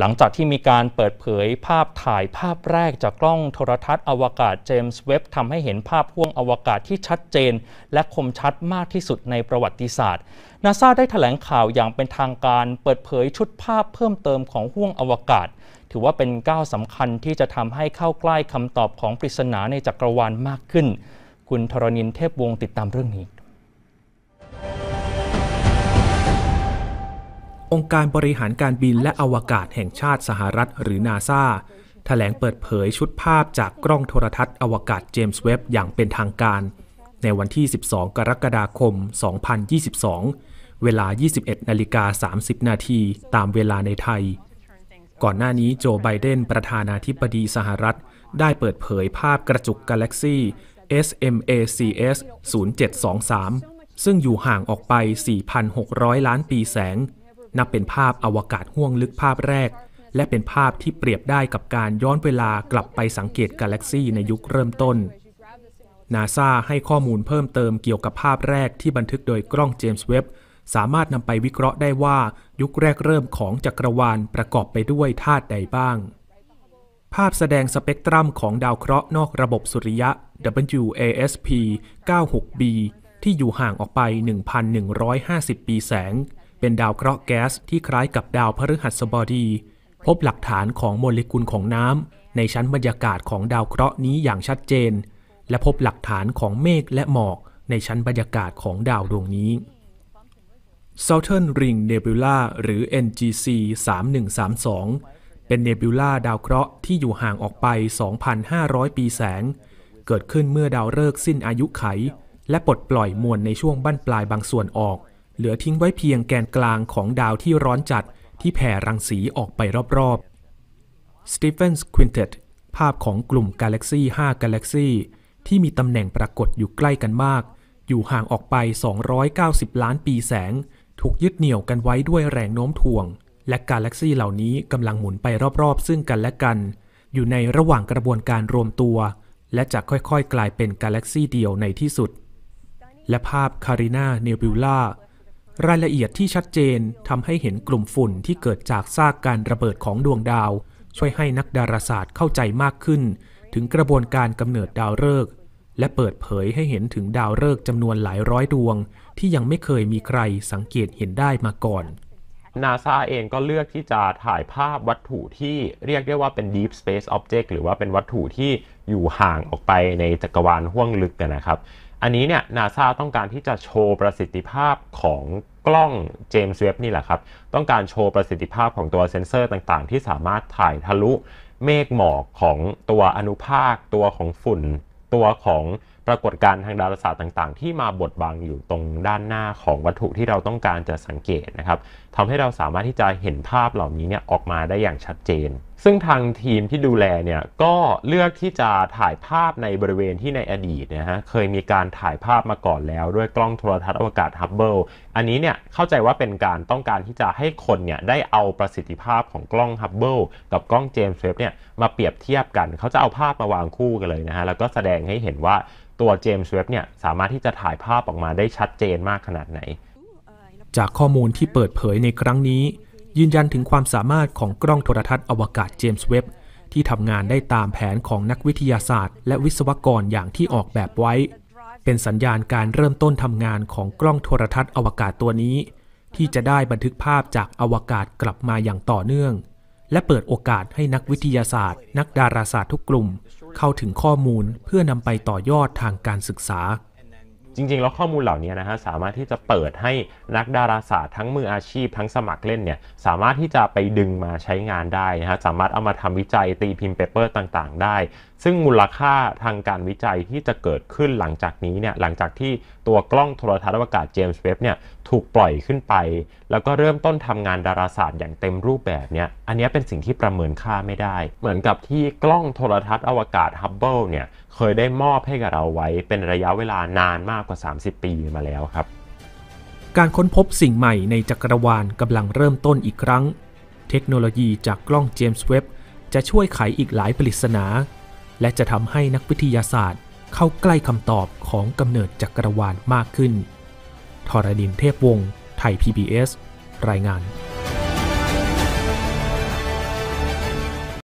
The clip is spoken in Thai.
หลังจากที่มีการเปิดเผยภาพถ่ายภาพแรกจากกล้องโทรทัศน์อวกาศเจมส์เว็บทำให้เห็นภาพพ่วงอวกาศที่ชัดเจนและคมชัดมากที่สุดในประวัติศาสตร์นาซาได้แถลงข่าวอย่างเป็นทางการเปิดเผยชุดภาพเพิ่มเติมของห่วงอวกาศ ถือว่าเป็นก้าวสำคัญที่จะทำให้เข้าใกล้คำตอบของปริศนาในจักรวาลมากขึ้น คุณธรณินเทพวงศ์ติดตามเรื่องนี้องค์การบริหารการบินและอวกาศแห่งชาติสหรัฐหรือนาซาแถลงเปิดเผยชุดภาพจากกล้องโทรทัศน์อวกาศเจมส์เว็บอย่างเป็นทางการ ในวันที่ 12 กรกฎาคม 2022 เวลา 21 นาฬิกา 30 นาทีตามเวลาในไทย ก่อนหน้านี้โจไบเดนประธานาธิบดีสหรัฐ ได้เปิดเผยภาพกระจุกกาแล็กซี่ SMACS 0723 ซึ่งอยู่ห่างออกไป 4,600 ล้านปีแสงนับเป็นภาพอวกาศห่วงลึกภาพแรก และเป็นภาพที่เปรียบได้กับการย้อนเวลากลับไปสังเกตกาแล็กซีในยุคเริ่มต้น นาซาให้ข้อมูลเพิ่มเติมเกี่ยวกับภาพแรกที่บันทึกโดยกล้องเจมส์เว็บสามารถนำไปวิเคราะห์ได้ว่ายุคแรกเริ่มของจักรวาลประกอบไปด้วยธาตุใดบ้าง ภาพแสดงสเปกตรัมของดาวเคราะห์นอกระบบสุริยะ WASP 96b ที่อยู่ห่างออกไป1,150ปีแสงเป็นดาวเคราะห์แก๊สที่คล้ายกับดาวพฤหัสบดี พบหลักฐานของโมเลกุลของน้ำ ในชั้นบรรยากาศของดาวเคราะห์นี้อย่างชัดเจน และพบหลักฐานของเมฆและหมอกในชั้นบรรยากาศของดาวดวงนี้ Southern Ring Nebula หรือ NGC 3132 เป็นเนบิวลาดาวเคราะห์ที่อยู่ห่างออกไป 2,500 ปีแสง เกิดขึ้นเมื่อดาวฤกษ์สิ้นอายุไข และปลดปล่อยมวลในช่วงบั้นปลายบางส่วนออกเหลือทิ้งไว้เพียงแกนกลางของดาวที่ร้อนจัดที่แผ่รังสีออกไปรอบๆ Stephen's Quintet ภาพของกลุ่มกาแล็กซี่5กาแล็กซี่ที่มีตำแหน่งปรากฏอยู่ใกล้กันมาก อยู่ห่างออกไป 290 ล้านปีแสง ถูกยึดเหนี่ยวกันไว้ด้วยแรงโน้มถ่วง และกาแล็กซี่เหล่านี้กำลังหมุนไปรอบๆ ซึ่งกันและกัน อยู่ในระหว่างกระบวนการรวมตัว และจะค่อยๆ กลายเป็นกาแล็กซี่เดียวในที่สุดและภาพคารินาเนบิวล่ารายละเอียดที่ชัดเจนทำให้เห็นกลุ่มฝุ่นที่เกิดจากซากการระเบิดของดวงดาว ช่วยให้นักดาราศาสตร์เข้าใจมากขึ้น ถึงกระบวนการกำเนิดดาวฤกษ์และเปิดเผยให้เห็นถึงดาวฤกษ์จำนวนหลายร้อยดวงที่ยังไม่เคยมีใครสังเกตเห็นได้มาก่อนนาซาเองก็เลือกที่จะถ่ายภาพวัตถุที่เรียกได้ว่าเป็น deep space object หรือว่าเป็นวัตถุที่อยู่ห่างออกไปในจักรวาลห้วงลึกนะครับอันนี้เนี่ยนาซาต้องการที่จะโชว์ประสิทธิภาพของกล้องเจมส์เว็บนี่แหละครับต้องการโชว์ประสิทธิภาพของตัวเซ็นเซอร์ต่างๆ ที่สามารถถ่ายทะลุเมฆหมอกของตัวอนุภาค ตัวของฝุ่น ตัวของปรากฏการณ์ทางดาราศาสตร์ต่าง ๆ ที่มาบดบังอยู่ตรงด้านหน้าของวัตถุที่เราต้องการจะสังเกตนะครับทำให้เราสามารถที่จะเห็นภาพเหล่านี้เนี่ยออกมาได้อย่างชัดเจนซึ่งทางทีมที่ดูแลเนี่ยก็เลือกที่จะถ่ายภาพในบริเวณที่ในอดีตนะฮะเคยมีการถ่ายภาพมาก่อนแล้วด้วยกล้องโทรทัศน์อวกาศฮับเบิล อันนี้เนี่ยเข้าใจว่าเป็นการต้องการที่จะให้คนเนี่ยได้เอาประสิทธิภาพของกล้องฮับเบิลกับกล้องเจมส์เวบเนี่ยมาเปรียบเทียบกัน เขาจะเอาภาพมาวางคู่กันเลยนะฮะ แล้วก็แสดงให้เห็นว่าตัวเจมส์เวบเนี่ยสามารถที่จะถ่ายภาพออกมาได้ชัดเจนมากขนาดไหน จากข้อมูลที่เปิดเผยในครั้งนี้ยืนยันถึงความสามารถของกล้องโทรทัศน์อวกาศเจมส์เว็บที่ทำงานได้ตามแผนของนักวิทยาศาสตร์และวิศวกรอย่างที่ออกแบบไว้ เป็นสัญญาณการเริ่มต้นทำงานของกล้องโทรทัศน์อวกาศตัวนี้ ที่จะได้บันทึกภาพจากอวกาศกลับมาอย่างต่อเนื่อง และเปิดโอกาสให้นักวิทยาศาสตร์ นักดาราศาสตร์ทุกกลุ่ม เข้าถึงข้อมูลเพื่อนำไปต่อยอดทางการศึกษาจริง ๆ แล้วข้อมูลเหล่านี้นะฮะสามารถที่จะเปิดให้นักดาราศาสตร์ทั้งมืออาชีพทั้งสมัครเล่นเนี่ยสามารถที่จะไปดึงมาใช้งานได้นะฮะสามารถเอามาทำวิจัยตีพิมพ์เปเปอร์ต่าง ๆ ได้ ซึ่งมูลค่าทางการวิจัยที่จะเกิดขึ้นหลังจากนี้เนี่ยหลังจากที่ตัวกล้องโทรทัศน์อวกาศเจมส์เว็บเนี่ยถูกปล่อยขึ้นไปแล้วก็เริ่มต้นทำงานดาราศาสตร์อย่างเต็มรูปแบบเนี่ยอันนี้เป็นสิ่งที่ประเมินค่าไม่ได้ เหมือนกับที่กล้องโทรทัศน์อวกาศฮับเบิลเนี่ยเคยได้มอบให้กับเราไว้เป็นระยะเวลานานมากกว่า 30 ปีมาแล้วครับ การค้นพบสิ่งใหม่ในจักรวาลกำลังเริ่มต้นอีกครั้ง เทคโนโลยีจากกล้องเจมส์เว็บจะช่วยไขอีกหลายปริศนา และจะทำให้นักวิทยาศาสตร์เข้าใกล้คำตอบของกำเนิดจักรวาลมากขึ้นทรดินเทพวงศ์ ไทย PBS รายงาน